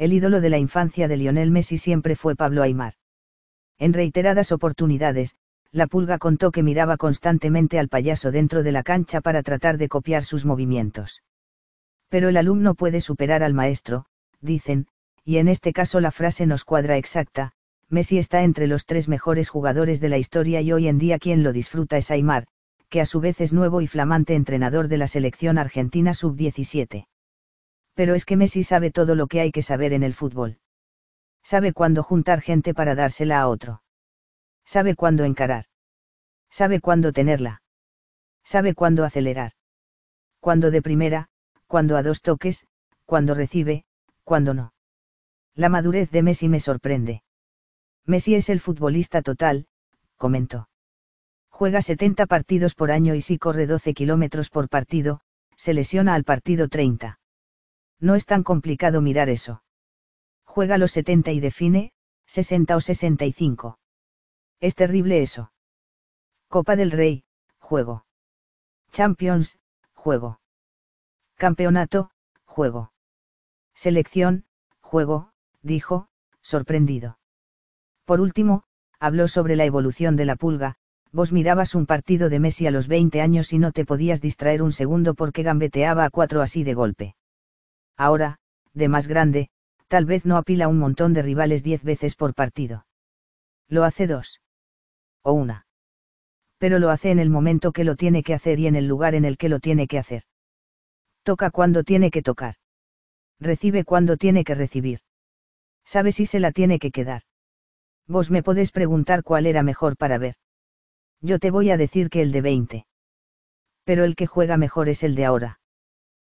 el ídolo de la infancia de Lionel Messi siempre fue Pablo Aymar. En reiteradas oportunidades, la pulga contó que miraba constantemente al payaso dentro de la cancha para tratar de copiar sus movimientos. Pero el alumno puede superar al maestro, dicen, y en este caso la frase nos cuadra exacta, Messi está entre los tres mejores jugadores de la historia y hoy en día quien lo disfruta es Aymar, que a su vez es nuevo y flamante entrenador de la selección argentina sub-17 pero es que Messi sabe todo lo que hay que saber en el fútbol. Sabe cuándo juntar gente para dársela a otro. Sabe cuándo encarar. Sabe cuándo tenerla. Sabe cuándo acelerar. Cuando de primera, cuando a dos toques, cuando recibe, cuando no. La madurez de Messi me sorprende. Messi es el futbolista total, comentó. Juega 70 partidos por año y si corre 12 kilómetros por partido, se lesiona al partido 30 no es tan complicado mirar eso. Juega los 70 y define, 60 o 65. Es terrible eso. Copa del Rey, juego. Champions, juego. Campeonato, juego. Selección, juego, dijo, sorprendido. Por último, habló sobre la evolución de la pulga, vos mirabas un partido de Messi a los 20 años y no te podías distraer un segundo porque gambeteaba a cuatro así de golpe ahora, de más grande, tal vez no apila un montón de rivales diez veces por partido. Lo hace dos. O una. Pero lo hace en el momento que lo tiene que hacer y en el lugar en el que lo tiene que hacer. Toca cuando tiene que tocar. Recibe cuando tiene que recibir. Sabe si se la tiene que quedar. Vos me podés preguntar cuál era mejor para ver. Yo te voy a decir que el de 20. Pero el que juega mejor es el de ahora.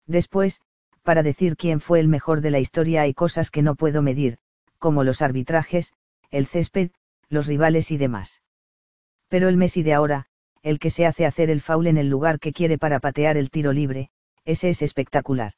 Después, para decir quién fue el mejor de la historia hay cosas que no puedo medir, como los arbitrajes, el césped, los rivales y demás. Pero el Messi de ahora, el que se hace hacer el foul en el lugar que quiere para patear el tiro libre, ese es espectacular.